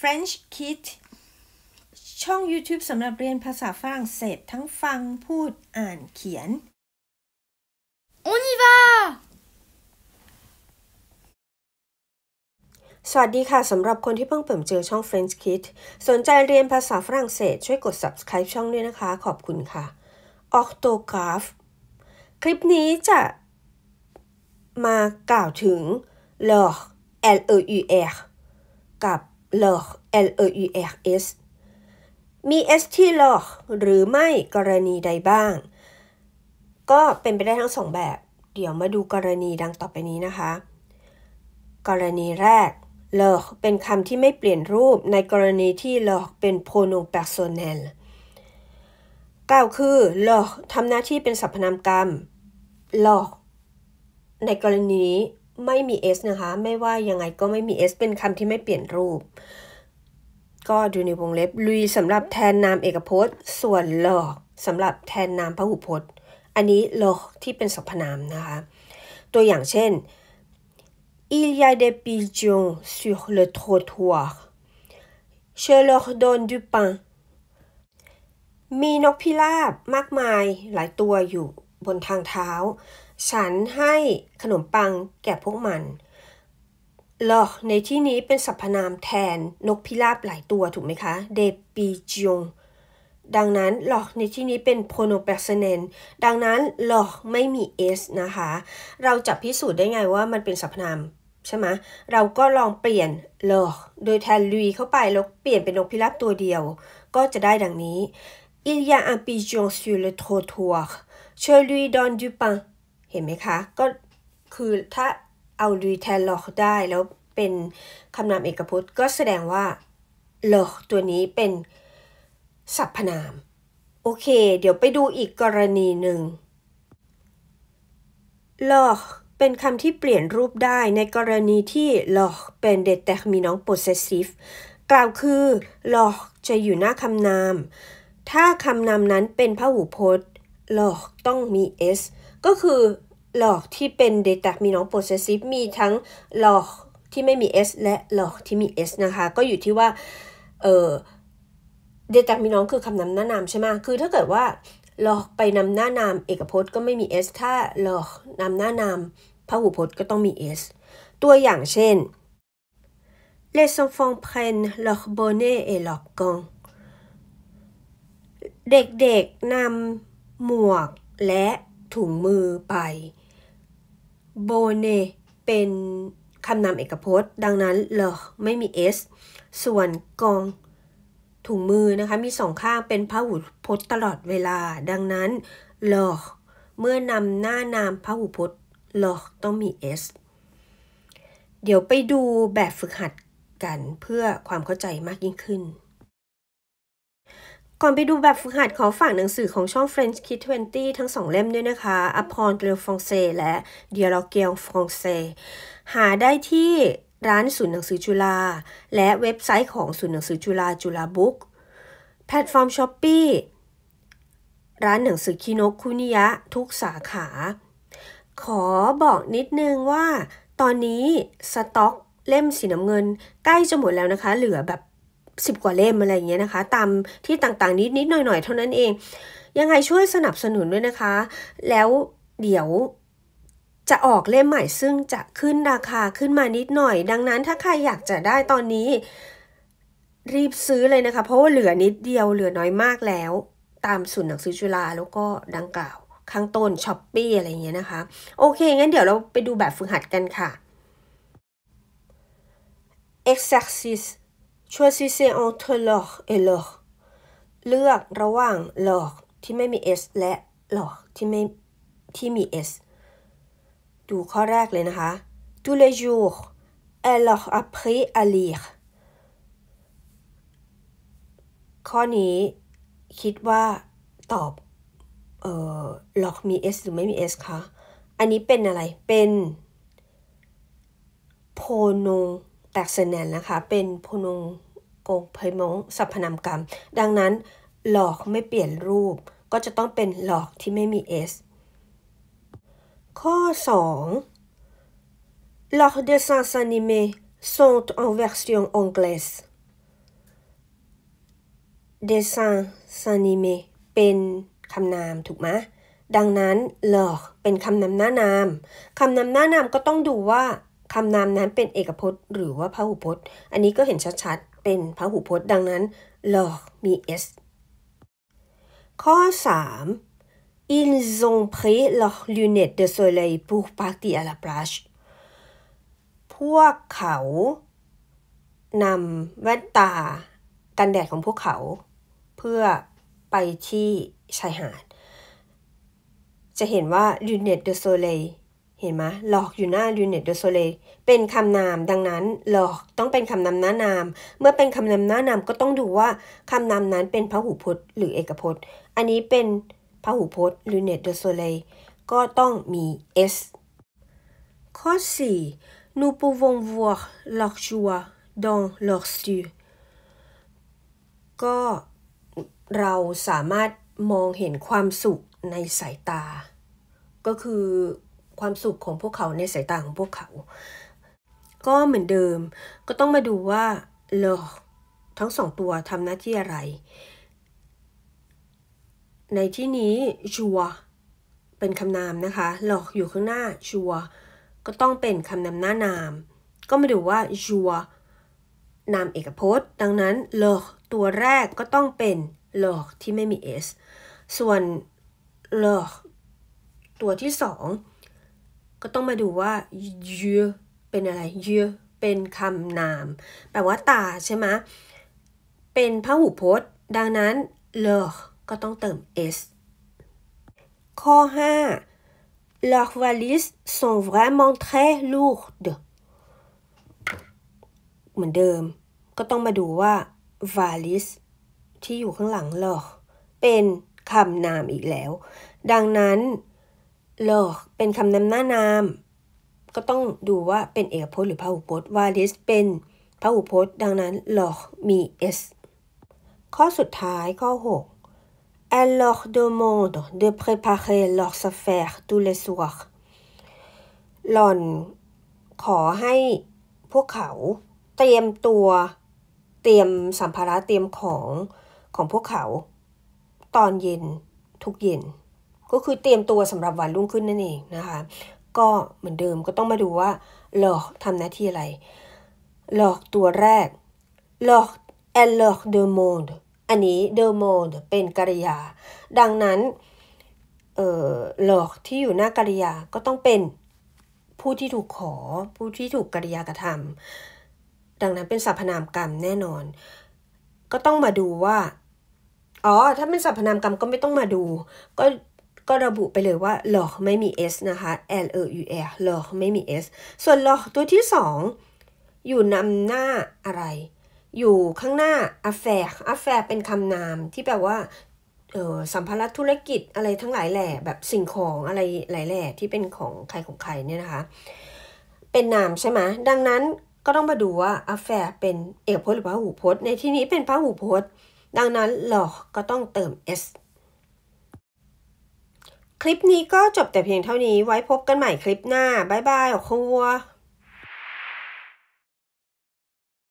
French Kid ช่อง YouTube สำหรับเรียนภาษาฝรั่งเศสทั้งฟัง พูด อ่าน เขียน On y va สวัสดีค่ะสำหรับคนที่เพิ่งเปิดเจอช่อง French Kid สนใจเรียนภาษาฝรั่งเศส ช่วยกด subscribe ช่องด้วยนะคะ ขอบคุณค่ะ Octograph คลิปนี้จะ มากล่าวถึง l e r l e u r กับ leur l e u r s มี s ที่ l e r หรือไม่กรณีใดบ้าง ก็เป็นไปได้ทั้งสองแบบ เดี๋ยวมาดูกรณีดังต่อไปนี้นะคะ กรณีแรก leur เป็นคำที่ไม่เปลี่ยนรูปในกรณีที่ leur เป็นโพนุ o m personnel กล่าวคือ leur ทำหน้าที่เป็นสรรพนามกรรม leur ในกรณีนี้ไม่มี s นะคะ ไม่ว่ายังไงก็ไม่มี s เป็นคำที่ไม่เปลี่ยนรูป ก็ดูในวงเล็บ ลุยสำหรับแทนนามเอกพจน์ ส่วนหลอกสำหรับแทนนามพหุพจน์ อันนี้หลอกที่เป็นสรรพนามนะคะ ตัวอย่างเช่น il y a des pigeons sur le trottoir je leur donne du pain มีนกพิราบมากมายหลายตัวอยู่บนทางเท้าฉันให้ขนมปังแก่พวกมันหรอกในที่นี้เป็นสรรพนามแทนนกพิราบหลายตัวถูกไหมคะเดปีจงดังนั้นหลอกในที่นี้เป็นโพโนเปอรซเนนดังนั้นหลอกไม่มี s นะคะ เราจะพิสูจน์ได้ไงว่ามันเป็นสรรพนาม ใช่ไหมเราก็ลองเปลี่ยนหลอกโดยแทนลุยเข้าไปแล้วเปลี่ยนเป็นนกพิราบตัวเดียว ก็จะได้ดังนี้ Il y a un pigeon sur le trottoir. Je lui donne du pain. เห็นไหมคะ ก็คือถ้าเอาดีแทนหลอกได้แล้วเป็นคำนามเอกพจน์ก็แสดงว่าหลอกตัวนี้เป็นสรรพนาม โอเค เดี๋ยวไปดูอีกกรณีหนึ่งหลอกเป็นคำที่เปลี่ยนรูปได้ในกรณีที่หลอกเป็นเดตแตมีน้อง possessive กล่าวคือหลอกจะอยู่หน้าคำนาม ถ้าคำนามนั้นเป็นพหูพจน์หลอกต้องมี s ก็คือหลอกที่เป็น determinant possessive มีทั้งหลอกที่ไม่มี s และหลอกที่มี s นะคะ ก็อยู่ที่ว่าเออ determinant คือคำนำหน้านามใช่ไหมคือถ้าเกิดว่าหลอกไปนำหน้านามเอกพจน์ก็ไม่มี s ถ้าหลอกนำหน้านาม พหูพจน์ก็ต้องมี s ตัวอย่างเช่น les enfants prennent leur bonnet et leur gant เด็กๆนำหมวกและถุงมือไปโบเนเป็นคำนามเอกพจน์ ดังนั้นเลอไม่มี s ส่วนกองถุงมือนะคะ มีสองข้างเป็นพหูพจน์ตลอดเวลา ดังนั้นเลอเมื่อนำหน้านามพหูพจน์เลอต้องมี s เดี๋ยวไปดูแบบฝึกหัดกันเพื่อความเข้าใจมากยิ่งขึ้นก่อนไปดูแบบฝึกหัดขอฝากหนังสือของช่อง French Kid 20 ทั้งสองเล่มด้วยนะคะ Apprendre le français และ Dialogue en français หาได้ที่ร้านศูนย์หนังสือจุฬาและเว็บไซต์ของศูนย์หนังสือจุฬาจุฬาบุ๊กแพลตฟอร์มช้อปปี้ร้านหนังสือคิโนคุนิยะทุกสาขา ขอบอกนิดนึงว่า ตอนนี้สต็อกเล่มสีน้ำเงินใกล้จะหมดแล้วนะคะเหลือแบบสิบกว่าเล่มอะไรอย่างเงี้ยนะคะ ตามที่ต่างๆนิดๆหน่อยๆ เท่านั้นเอง ยังไงช่วยสนับสนุนด้วยนะคะ แล้วเดี๋ยวจะออกเล่มใหม่ซึ่งจะขึ้นราคาขึ้นมานิดหน่อย ดังนั้นถ้าใครอยากจะได้ตอนนี้รีบซื้อเลยนะคะเพราะว่าเหลือนิดเดียวเหลือน้อยมากแล้ว ตามศูนย์หนังสือจุฬาแล้วก็ดังกล่าว ข้างต้นช้อปปี้อะไรอย่างเงี้ยนะคะโอเคงั้นเดี๋ยวเราไปดูแบบฝึกหัดกันค่ะ e x e r c i s e c h o i ซีเ s e เธอหลอกเอ et l'or เลือกระหว่างหลอกที่ไม่มีเอสและหลอกที่ไม่ที่มีเอสดูข้อแรกเลยนะคะทุเล l ู s j o หลอกอ l e ร a p p ลี s ข้อนี้คิดว่าตอบเออหลอกมีเอสหรือไม่มีเอสคะ อันนี้เป็นอะไร เป็นโพ o n แตกเสนนนะคะ เป็นพนงโกงเพยมงสรพนามกรรม ดังนั้นหลอกไม่เปลี่ยนรูป ก็จะต้องเป็นหลอกที่ไม่มี s ข้อ2 leurs dessins animés sont en version anglaise dessins animés เป็นคำนามถูกไหมดังนั้นหลอกเป็นคำนำหน้านาม คำนำหน้านามก็ต้องดูว่าคำนามนั้นเป็นเอกพจน์ หรือว่าพหูพจน์ อันนี้ก็เห็นชัด ๆ เป็นพหูพจน์ดังนั้น หลอกมี s ข้อ 3 ils ont pris leurs lunettes de soleil pour partir à la plage พวกเขานำแว่นตากันแดดของพวกเขาเพื่อไปที่ชายหาด จะเห็นว่า lunette de soleil เห็นไหม หลอกอยู่หน้าลูเนตเดอโซเลเป็นคำนาม ดังนั้นหลอกต้องเป็นคำนามหน้านาม เมื่อเป็นคำนามหน้านามก็ต้องดูว่าคำนามนั้นเป็นพหูพจน์ หรือเอกพจน์ อันนี้เป็นพหูพจน์ลูเนตเดอโซเลก็ต้องมี s ข้อ4 nous pouvons voir leur joie dans leurs yeux ก็เราสามารถมองเห็นความสุขในสายตา ก็คือความสุขของพวกเขาในสายตาของพวกเขา ก็เหมือนเดิม ก็ต้องมาดูว่าเลอทั้งสองตัวทำหน้าที่อะไร ในที่นี้ ชัว เป็นคำนาม นะคะหลอกอยู่ข้างหน้า ชัว ก็ต้องเป็นคำนำหน้านาม ก็มาดูว่า ชัว นามเอกพจน์ ดังนั้นหลอกตัวแรกก็ต้องเป็นหลอกที่ไม่มี s ส่วนหลอกตัวที่สองก็ต้องมาดูว่าเยอเป็นอะไรเยอเป็นคำนาม แปลว่าตาใช่ไหม เป็นพหูพจน์ ดังนั้นเลก็ต้องเติม s ข้อ 5 leurs valises sont vraiment très lourdes เหมือนเดิม ก็ต้องมาดูว่า valise ที่อยู่ข้างหลัง leur เป็นคำนามอีกแล้ว ดังนั้นอกเป็นคำนำหน้านาม ก็ต้องดูว่าเป็นเอกพจน์หรือพหูพจน์วาลิสเป็นพหูพจน์ดังนั้นอกมี s ข้อสุดท้ายข้อ6 Elle leur demande de préparer leurs affaires tous les soirs หล่อนขอให้พวกเขาเตรียมตัวเตรียมสัมภาระเตรียมของของพวกเขา ตอนเย็นทุกเย็นก็คือเตรียมตัวสำหรับวันรุ่งขึ้นนั่นเองนะคะ ก็เหมือนเดิมก็ต้องมาดูว่า หลอกทำหน้าที่อะไร หลอกตัวแรก หลอก and หลอก the monde อันนี้ the monde เป็นกริยา ดังนั้นเอ่อหลอกที่อยู่หน้ากริยาก็ต้องเป็นผู้ที่ถูกขอผู้ที่ถูกกริยากระทำดังนั้นเป็นสรรพนามกรรมแน่นอน ก็ต้องมาดูว่าอ๋อถ้าเป็นสรรพนามกรรมก็ไม่ต้องมาดูก็ก็ระบุไปเลยว่าอกไม่มี s นะคะ l e u r อกไม่มี s ส่วนอกตัวที่ 2 อยู่นำหน้าอะไร อยู่ข้างหน้า affair affair เป็นคำนามที่แปลว่าสัมภาระธุรกิจอะไรทั้งหลายแหล่แบบสิ่งของ อะไรหลายแหล่ที่เป็นของใครของใครเนี่ยนะคะ เป็นนามใช่ไหมดังนั้นก็ต้องมาดูว่าอาแฟเป็นเอกพจน์หรือพหูพจน์ในที่นี้เป็นพหูพจน์ ดังนั้นหลอกก็ต้องเติม s คลิปนี้ก็จบแต่เพียงเท่านี้ ไว้พบกันใหม่คลิปหน้า บ๊ายบายครัว